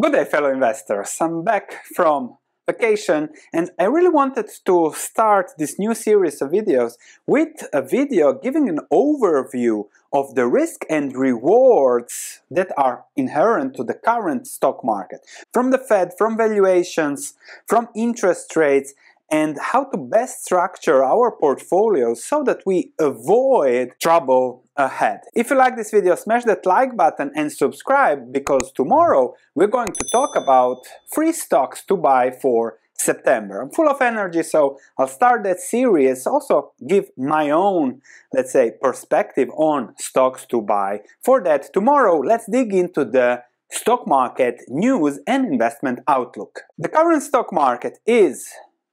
Good day fellow investors, I'm back from vacation and I really wanted to start this new series of videos with a video giving an overview of the risk and rewards that are inherent to the current stock market. From the Fed, from valuations, from interest rates and how to best structure our portfolios so that we avoid trouble ahead. If you like this video, smash that like button and subscribe because tomorrow we're going to talk about free stocks to buy for September. I'm full of energy, so I'll start that series. Also, give my own, let's say, perspective on stocks to buy. For that, tomorrow, let's dig into the stock market news and investment outlook. The current stock market is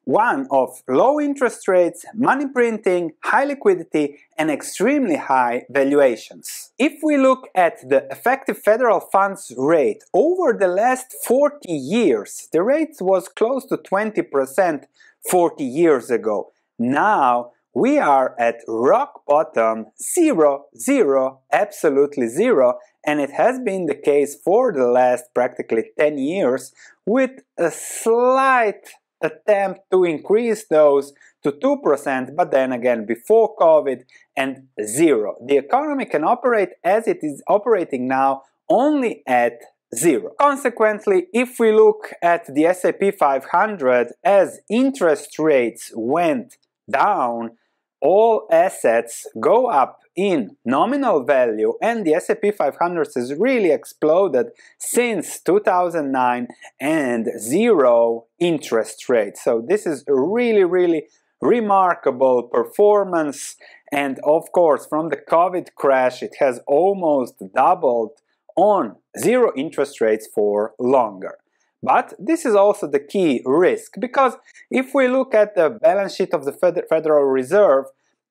one of low interest rates, money printing, high liquidity, and extremely high valuations. If we look at the effective federal funds rate over the last 40 years, the rate was close to 20% 40 years ago. Now we are at rock bottom, zero, zero, absolutely zero, and it has been the case for the last practically 10 years with a slight attempt to increase those to 2%, but then again before COVID and zero. The economy can operate as it is operating now only at zero. Consequently, if we look at the SAP 500 as interest rates went down, all assets go up in nominal value and the S&P 500 has really exploded since 2009 and zero interest rate. So this is really really remarkable performance and of course from the COVID crash it has almost doubled on zero interest rates for longer. But this is also the key risk because if we look at the balance sheet of the Federal Reserve,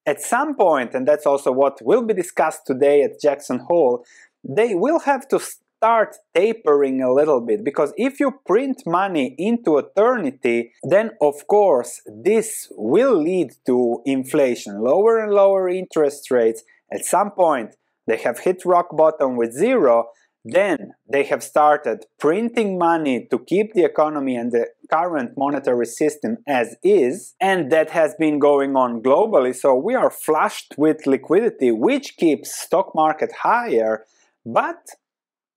at some point, and that's also what will be discussed today at Jackson Hole, they will have to start tapering a little bit because if you print money into eternity, then of course this will lead to inflation, lower and lower interest rates. At some point, they have hit rock bottom with zero then they have started printing money to keep the economy and the current monetary system as is, and that has been going on globally. So we are flushed with liquidity, which keeps stock market higher. But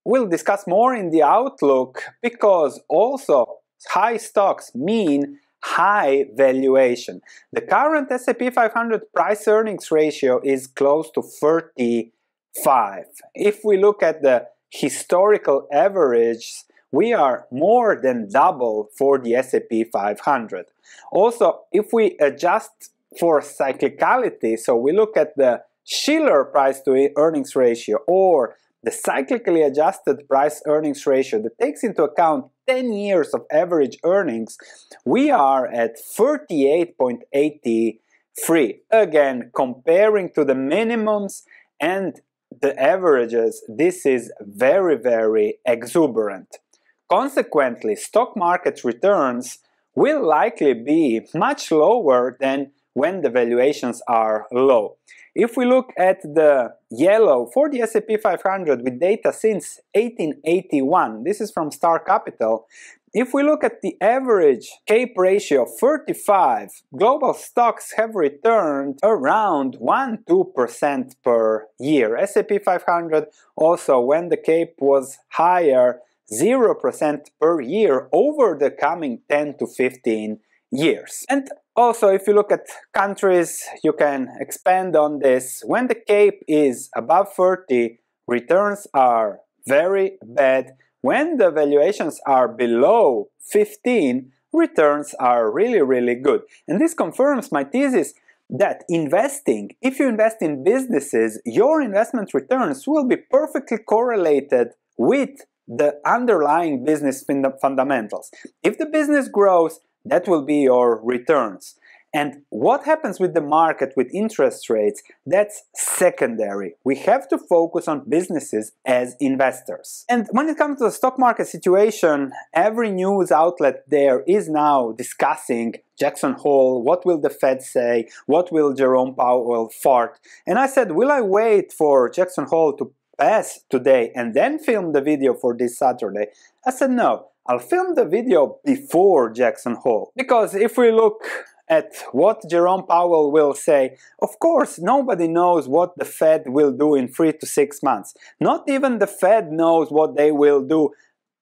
we'll discuss more in the outlook because also high stocks mean high valuation. The current S&P 500 price earnings ratio is close to 35. If we look at the historical averages, we are more than double for the S&P 500. Also, if we adjust for cyclicality, so we look at the Schiller price to earnings ratio or the cyclically adjusted price earnings ratio that takes into account 10 years of average earnings, we are at 38.83. Again, comparing to the minimums and the averages, this is very, very exuberant. Consequently, stock market returns will likely be much lower than when the valuations are low. If we look at the yellow for the S&P 500 with data since 1881, this is from Star Capital, if we look at the average CAPE ratio of 35, global stocks have returned around 1-2% per year. S&P 500 also, when the CAPE was higher, 0% per year over the coming 10 to 15 years. And also, if you look at countries, you can expand on this. When the CAPE is above 30, returns are very bad when the valuations are below 15, returns are really, really good. And this confirms my thesis that investing, if you invest in businesses, your investment returns will be perfectly correlated with the underlying business fundamentals. If the business grows, that will be your returns. And what happens with the market with interest rates, that's secondary. We have to focus on businesses as investors. And when it comes to the stock market situation, every news outlet there is now discussing Jackson Hole, what will the Fed say, what will Jerome Powell fart. And I said, will I wait for Jackson Hole to pass today and then film the video for this Saturday? I said, no, I'll film the video before Jackson Hole. Because if we look at what Jerome Powell will say, of course, nobody knows what the Fed will do in three to six months. Not even the Fed knows what they will do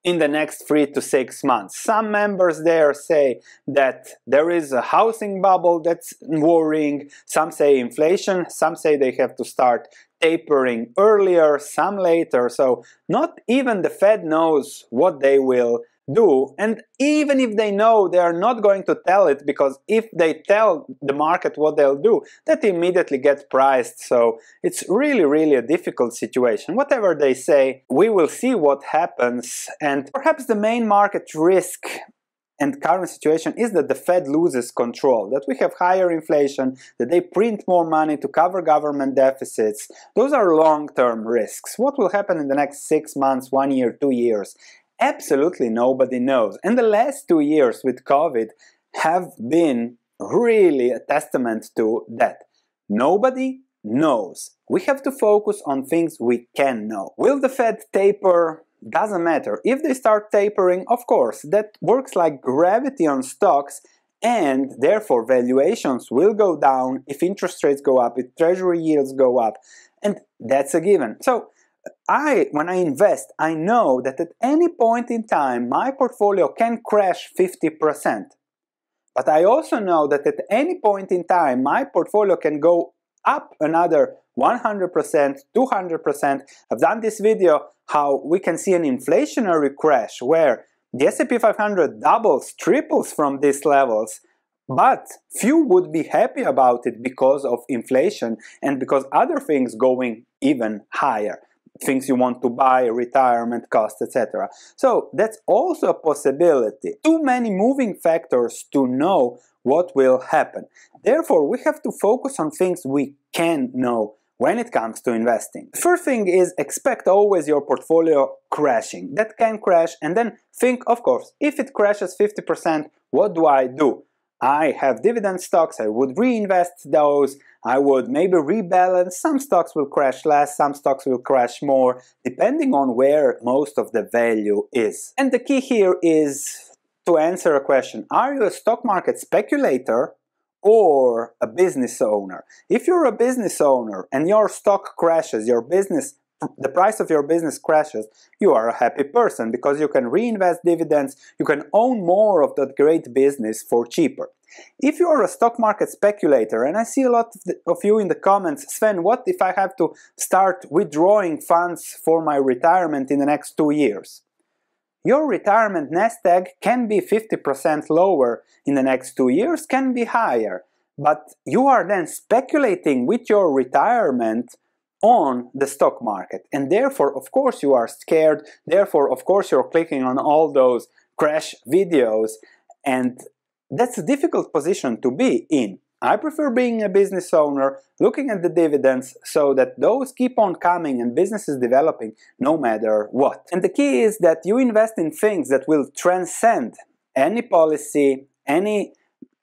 in the next three to six months. Some members there say that there is a housing bubble that's worrying. Some say inflation. Some say they have to start tapering earlier, some later. So not even the Fed knows what they will do and even if they know they are not going to tell it because if they tell the market what they'll do that immediately gets priced so it's really really a difficult situation whatever they say we will see what happens and perhaps the main market risk and current situation is that the Fed loses control, that we have higher inflation, that they print more money to cover government deficits. Those are long term risks. What will happen in the next six months, one year, two years? Absolutely nobody knows. And the last two years with COVID have been really a testament to that. Nobody knows. We have to focus on things we can know. Will the Fed taper? Doesn't matter. If they start tapering, of course, that works like gravity on stocks and therefore valuations will go down if interest rates go up, if treasury yields go up, and that's a given. So I, when I invest, I know that at any point in time, my portfolio can crash 50%. But I also know that at any point in time, my portfolio can go up another 100%, 200%. I've done this video how we can see an inflationary crash where the S&P 500 doubles, triples from these levels, but few would be happy about it because of inflation and because other things going even higher things you want to buy, retirement costs, etc. So that's also a possibility. Too many moving factors to know what will happen. Therefore, we have to focus on things we can know when it comes to investing. First thing is expect always your portfolio crashing. That can crash and then think, of course, if it crashes 50%, what do I do? I have dividend stocks, I would reinvest those, I would maybe rebalance. Some stocks will crash less, some stocks will crash more, depending on where most of the value is. And the key here is to answer a question Are you a stock market speculator or a business owner? If you're a business owner and your stock crashes, your business the price of your business crashes, you are a happy person because you can reinvest dividends, you can own more of that great business for cheaper. If you are a stock market speculator, and I see a lot of, the, of, you in the comments, Sven, what if I have to start withdrawing funds for my retirement in the next two years? Your retirement nest egg can be 50% lower in the next two years, can be higher, but you are then speculating with your retirement on the stock market. And therefore, of course, you are scared. Therefore, of course, you're clicking on all those crash videos and that's a difficult position to be in. I prefer being a business owner, looking at the dividends so that those keep on coming and business is developing no matter what. And the key is that you invest in things that will transcend any policy, any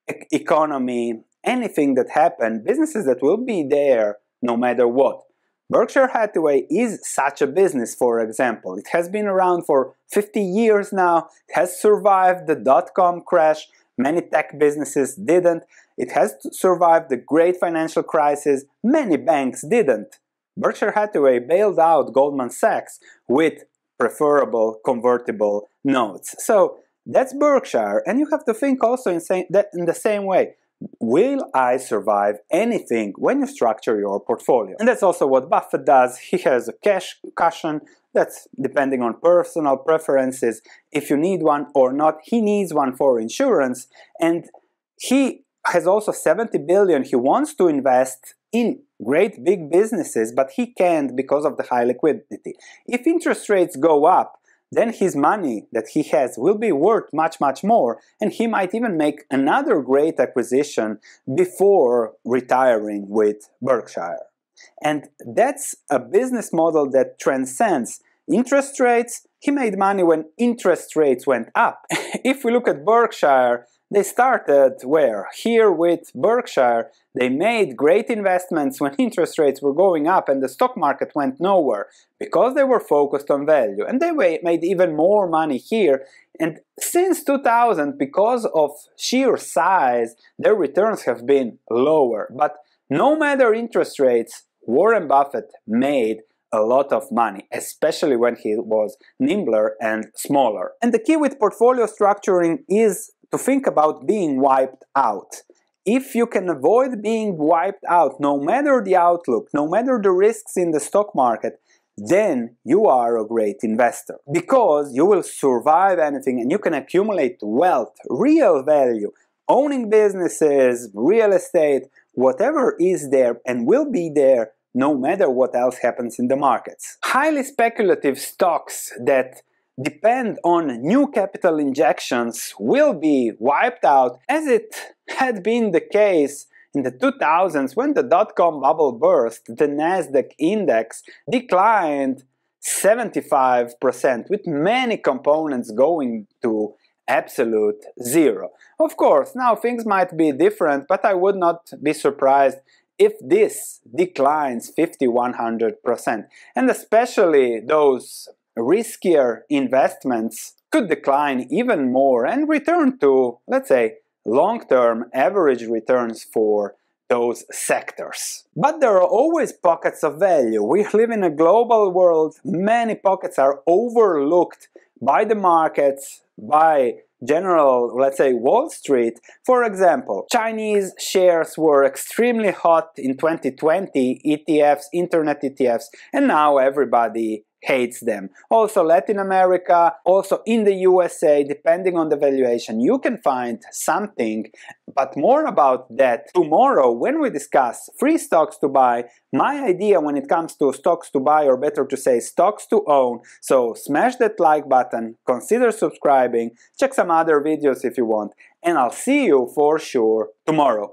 e- economy, anything that happened, businesses that will be there no matter what. Berkshire Hathaway is such a business, for example. It has been around for 50 years now, it has survived the dot com crash Many tech businesses didn't. It has survived the great financial crisis. Many banks didn't. Berkshire Hathaway bailed out Goldman Sachs with preferable convertible notes. So that's Berkshire, and you have to think also in, same, in the same way. Will I survive anything when you structure your portfolio? And that's also what Buffett does. He has a cash cushion that's depending on personal preferences, if you need one or not. He needs one for insurance. And he has also 70 billion he wants to invest in great big businesses, but he can't because of the high liquidity. If interest rates go up, then his money that he has will be worth much, much more, and he might even make another great acquisition before retiring with Berkshire. And that's a business model that transcends interest rates. He made money when interest rates went up. if we look at Berkshire, they started where? Here with Berkshire. They made great investments when interest rates were going up and the stock market went nowhere because they were focused on value. And they made even more money here. And since 2000, because of sheer size, their returns have been lower. But no matter interest rates, Warren Buffett made a lot of money, especially when he was nimbler and smaller. And the key with portfolio structuring is to think about being wiped out. If you can avoid being wiped out, no matter the outlook, no matter the risks in the stock market, then you are a great investor because you will survive anything and you can accumulate wealth, real value, owning businesses, real estate, whatever is there and will be there no matter what else happens in the markets. Highly speculative stocks that depend on new capital injections will be wiped out as it had been the case in the 2000s when the dot-com bubble burst, the Nasdaq index declined 75% with many components going to absolute zero. Of course, now things might be different, but I would not be surprised if this declines 50 100%. And especially those riskier investments could decline even more and return to, let's say, long-term average returns for those sectors. But there are always pockets of value. We live in a global world. Many pockets are overlooked by the markets, by general, let's say, Wall Street. For example, Chinese shares were extremely hot in 2020, ETFs, internet ETFs, and now everybody hates them. Also Latin America, also in the USA, depending on the valuation, you can find something, but more about that tomorrow when we discuss free stocks to buy, my idea when it comes to stocks to buy, or better to say stocks to own. So smash that like button, consider subscribing, check some other videos if you want, and I'll see you for sure tomorrow.